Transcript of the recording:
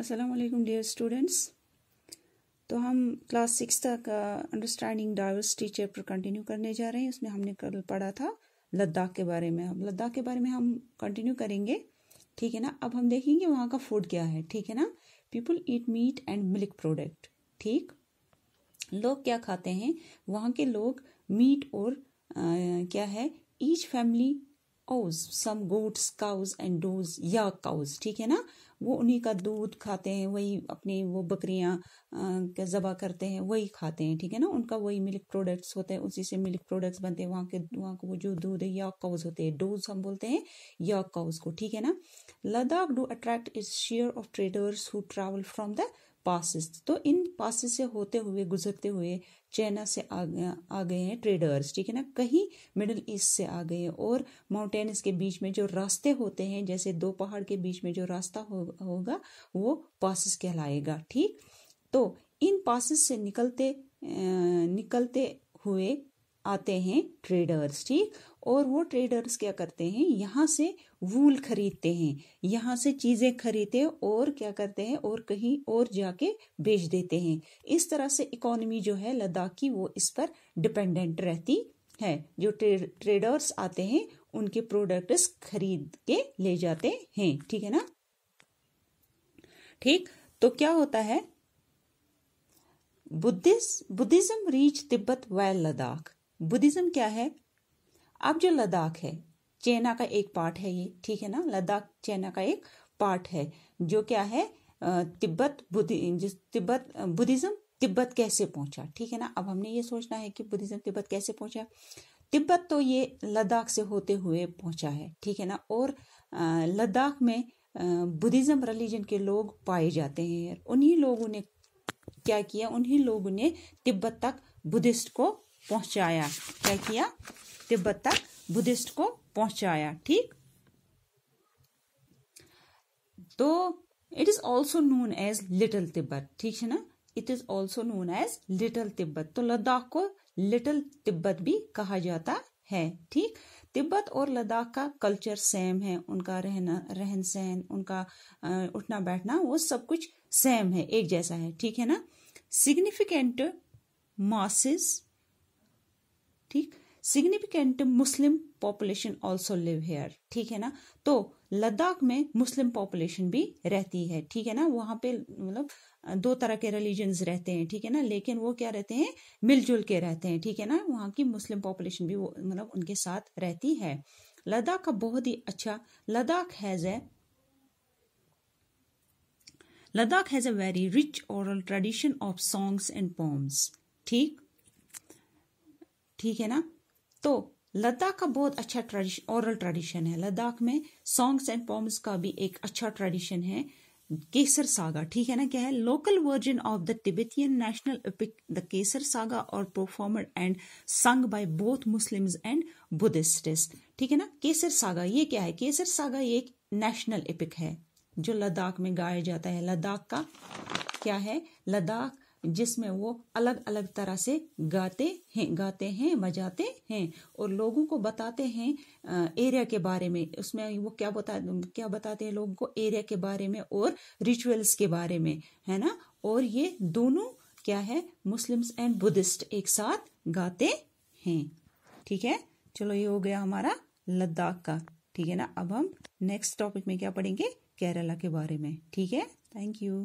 Aslam dear students तो हम class six तक अंडरस्टैंडिंग डाइवर्सिटी चैप्टर कंटिन्यू करने जा रहे हैं उसमें हमने कल पढ़ा था लद्दाख के बारे में अब लद्दाख के बारे में हम कंटिन्यू करेंगे ठीक है ना अब हम देखेंगे वहाँ का फूड क्या है ठीक है ना people eat meat and milk product ठीक लोग क्या खाते हैं वहाँ के लोग मीट और आ, uh, क्या है each family owns some goats cows and dzos या काउज ठीक है ना वो उन्हीं का दूध खाते हैं वही अपनी वो बकरियां जबा करते हैं वही खाते हैं ठीक है ना उनका वही मिल्क प्रोडक्ट्स होते हैं उसी से मिल्क प्रोडक्ट्स बनते हैं वहाँ के वहाँ को वो जो दूध है या काउज होते हैं डोज हम बोलते हैं या काउज को ठीक है ना Ladakh do attract its share of traders who travel from the passes तो इन पासिस से होते हुए गुजरते हुए चाइना से आ, आ गए हैं ट्रेडर्स ठीक है ना कहीं मिडल ईस्ट से आ गए और माउंटेन्स के बीच में जो रास्ते होते हैं जैसे दो पहाड़ के बीच में जो रास्ता हो, होगा वो पासिस कहलाएगा ठीक तो इन पासिस से निकलते निकलते हुए आते हैं ट्रेडर्स ठीक और वो ट्रेडर्स क्या करते हैं यहाँ से वूल खरीदते हैं यहाँ से चीज़ें खरीदते और क्या करते हैं और कहीं और जाके बेच देते हैं इस तरह से इकोनॉमी जो है लद्दाख की वो इस पर डिपेंडेंट रहती है जो ट्रे, ट्रेडर्स आते हैं उनके प्रोडक्ट्स खरीद के ले जाते हैं ठीक है ना ठीक तो क्या होता है बुद्धिस्ट बुद्धिज्म रीच तिब्बत व लद्दाख बुद्धिज़्म क्या है अब जो लद्दाख है चाइना का एक पार्ट है ये ठीक है ना लद्दाख चाइना का एक पार्ट है जो क्या है तिब्बत तिब्बत बुद्धिज़्म तिब्बत कैसे पहुंचा ठीक है ना अब हमने ये सोचना है कि बुद्धिज़्म तिब्बत कैसे पहुंचा तिब्बत तो ये लद्दाख से होते हुए पहुंचा है ठीक है ना और लद्दाख में बुद्धिज़्म रिलीजन के लोग पाए जाते हैं उन्हीं लोगों ने क्या किया उन्हीं लोगों ने तिब्बत तक बुद्धिस्ट को पहुंचाया क्या किया तिब्बत तक बुद्धिस्ट को पहुंचाया ठीक तो it is also known as little Tibet ठीक है ना it is also known as little Tibet तो लद्दाख को लिटिल तिब्बत भी कहा जाता है ठीक तिब्बत और लद्दाख का कल्चर सेम है उनका रहना रहन सहन उनका उठना बैठना वो सब कुछ सेम है एक जैसा है ठीक है ना सिग्निफिकेंट मासिस ठीक significant Muslim population also live here ठीक है ना तो लद्दाख में मुस्लिम पॉपुलेशन भी रहती है ठीक है ना वहां पे मतलब दो तरह के रिलीजन रहते हैं ठीक है ना लेकिन वो क्या रहते हैं मिलजुल के रहते हैं ठीक है ना वहाँ की मुस्लिम पॉपुलेशन भी वो मतलब उनके साथ रहती है लद्दाख का बहुत ही अच्छा Ladakh has a Ladakh has a very rich oral tradition of songs and poems ठीक ठीक है ना तो लद्दाख का बहुत अच्छा ट्रेडिशन ओरल ट्रेडिशन है लद्दाख में सॉन्ग्स एंड पॉम्स का भी एक अच्छा ट्रेडिशन है केसर सागा ठीक है ना क्या है local version of the Tibetan national epic the Kesar saga और performed and sung by both Muslims and Buddhists ठीक है ना केसर सागा ये क्या है केसर सागा ये एक नेशनल एपिक है जो लद्दाख में गाया जाता है लद्दाख का क्या है लद्दाख जिसमें वो अलग अलग तरह से गाते हैं गाते हैं बजाते हैं और लोगों को बताते हैं एरिया के बारे में उसमें वो क्या बता क्या बताते हैं लोगों को एरिया के बारे में और रिचुअल्स के बारे में है ना और ये दोनों क्या है मुस्लिम्स एंड बुद्धिस्ट एक साथ गाते हैं ठीक है चलो ये हो गया हमारा लद्दाख का ठीक है ना अब हम नेक्स्ट टॉपिक में क्या पढ़ेंगे केरला के बारे में ठीक है थैंक यू